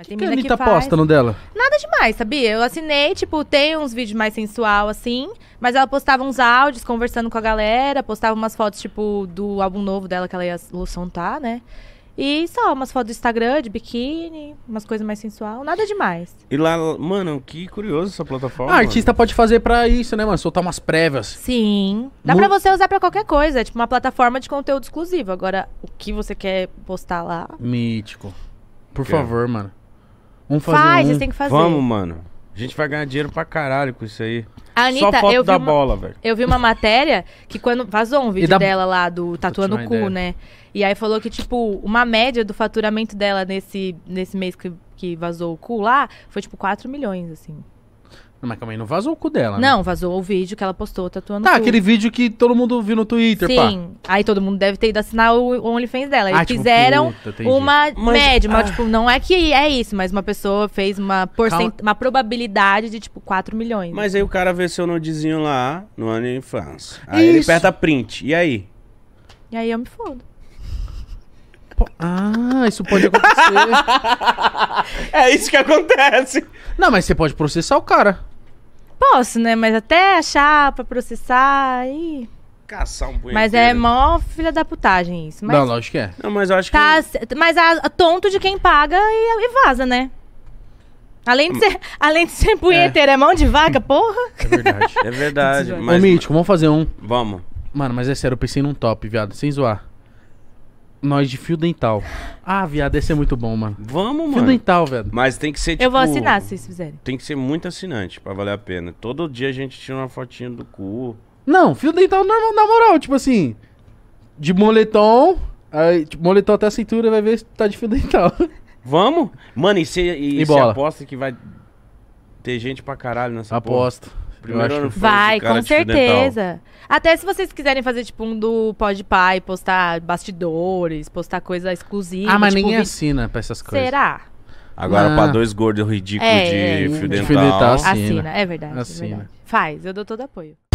Mas que tem que a Anitta que posta no dela? Nada demais, sabia? Eu assinei, tipo, tem uns vídeos mais sensual, assim. Mas ela postava uns áudios conversando com a galera. Postava umas fotos, tipo, do álbum novo dela que ela ia soltar, né? E só umas fotos do Instagram, de biquíni, umas coisas mais sensual, nada demais. E lá, mano, que curioso essa plataforma. Ah, artista pode fazer pra isso, né, mano? Soltar umas prévias. Sim. Dá Mu pra você usar pra qualquer coisa. É tipo uma plataforma de conteúdo exclusivo. Agora, o que você quer postar lá. Mítico. Por que? É. favor, mano. Vamos fazer Faz, um. vocês têm que fazer. Vamos, mano. A gente vai ganhar dinheiro pra caralho com isso aí. A Anitta, Só foto eu da uma, bola, velho. Eu vi uma matéria que quando vazou um vídeo da... dela lá do tatuando o cu, ideia. né? E aí falou que tipo uma média do faturamento dela nesse nesse mês que, que vazou o cu lá foi tipo 4 milhões assim. Mas também não vazou o cu dela. Né? Não, vazou o vídeo que ela postou tatuando. Tá, cu. aquele vídeo que todo mundo viu no Twitter, Sim. pá. Sim. Aí todo mundo deve ter ido assinar o OnlyFans dela. Eles ah, fizeram puta, uma mas, média, ah. mas, tipo, não é que é isso, mas uma pessoa fez uma porcent... uma probabilidade de tipo 4 milhões. Mas aí o cara vê seu nudezinho lá no OnlyFans. Aí isso. ele aperta print. E aí? E aí eu me fodo. Ah, isso pode acontecer. é isso que acontece. Não, mas você pode processar o cara. Posso, né? Mas até achar pra processar e. Caçar um punheteiro. Mas é mó filha da putagem isso. Mas Não, lógico que é. Não, mas eu acho tá, que. Mas a, a tonto de quem paga e, e vaza, né? Além de hum. ser, além de ser punheteiro, é. é mão de vaca, porra? É verdade. É verdade. mas... Ô, Mítico, vamos fazer um. Vamos. Mano, mas é sério, eu pensei num top, viado, sem zoar. Nós de fio dental. Ah, viado, esse é muito bom, mano. Vamos, mano. Fio dental, velho. Mas tem que ser, tipo... Eu vou tipo, assinar, se vocês fizerem. Tem que ser muito assinante pra valer a pena. Todo dia a gente tira uma fotinha do cu. Não, fio dental normal, na moral, tipo assim... De moletom... Aí, tipo, moletom até a cintura, vai ver se tá de fio dental. Vamos? Mano, e você aposta que vai ter gente pra caralho nessa Aposto. Porra? Primeiro eu acho que vai, com certeza. Até se vocês quiserem fazer, tipo, um do Pode Pai, postar bastidores, postar coisa exclusiva. Ah, mas tipo, ninguém vi... assina pra essas coisas. Será? Agora, ah. pra dois gordos ridículos é, de é, fio dental. De fio dental assina. assina. É verdade. É assina. É verdade. Faz, eu dou todo apoio.